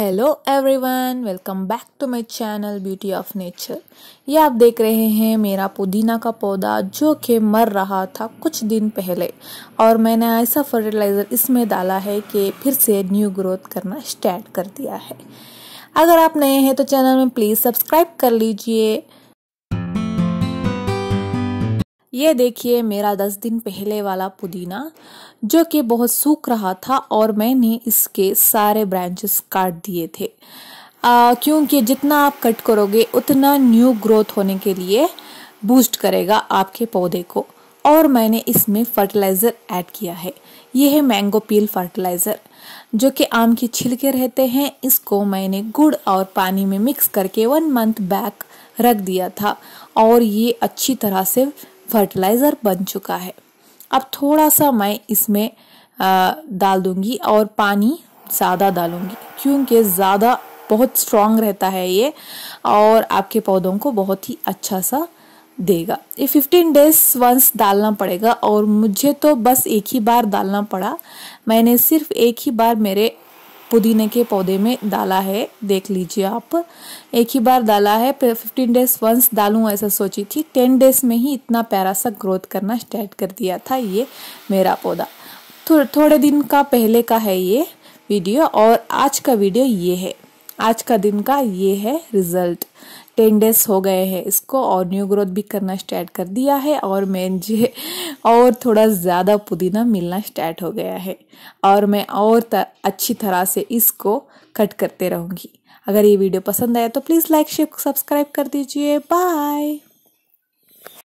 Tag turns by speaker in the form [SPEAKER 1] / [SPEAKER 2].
[SPEAKER 1] hello everyone welcome back to my channel beauty of nature ये आप देख रहे हैं मेरा पुदीना का पौधा जो कि मर रहा था कुछ दिन पहले और मैंने ऐसा फर्टिलाइज़र इसमें डाला है कि फिर से न्यू ग्रोथ करना स्टार्ट कर दिया है अगर आप नए हैं तो चैनल में प्लीज़ सब्सक्राइब कर लीजिए ये देखिए मेरा दस दिन पहले वाला पुदीना जो कि बहुत सूख रहा था और मैंने इसके सारे ब्रांचेस काट दिए थे क्योंकि जितना आप कट करोगे उतना न्यू ग्रोथ होने के लिए बूस्ट करेगा आपके पौधे को और मैंने इसमें फर्टिलाइज़र ऐड किया है ये है मैंगो पील फर्टिलाइज़र जो कि आम के छिलके रहते हैं इसको मैंने गुड़ और पानी में मिक्स करके वन मंथ बैक रख दिया था और ये अच्छी तरह से फर्टिलाइज़र बन चुका है अब थोड़ा सा मैं इसमें डाल दूँगी और पानी ज़्यादा डालूंगी क्योंकि ज़्यादा बहुत स्ट्रांग रहता है ये और आपके पौधों को बहुत ही अच्छा सा देगा ये फिफ्टीन डेज वंस डालना पड़ेगा और मुझे तो बस एक ही बार डालना पड़ा मैंने सिर्फ एक ही बार मेरे पुदीने के पौधे में डाला है देख लीजिए आप एक ही बार डाला है फिफ्टीन डेज वंस डालूँ ऐसा सोची थी टेन डेज में ही इतना प्यारा सा ग्रोथ करना स्टार्ट कर दिया था ये मेरा पौधा थो, थोड़े दिन का पहले का है ये वीडियो और आज का वीडियो ये है आज का दिन का ये है रिजल्ट टेन डेज हो गए हैं इसको और न्यू ग्रोथ भी करना स्टार्ट कर दिया है और मैं जे और थोड़ा ज़्यादा पुदीना मिलना स्टार्ट हो गया है और मैं और तर, अच्छी तरह से इसको कट करते रहूँगी अगर ये वीडियो पसंद आया तो प्लीज़ लाइक शेयर सब्सक्राइब कर दीजिए बाय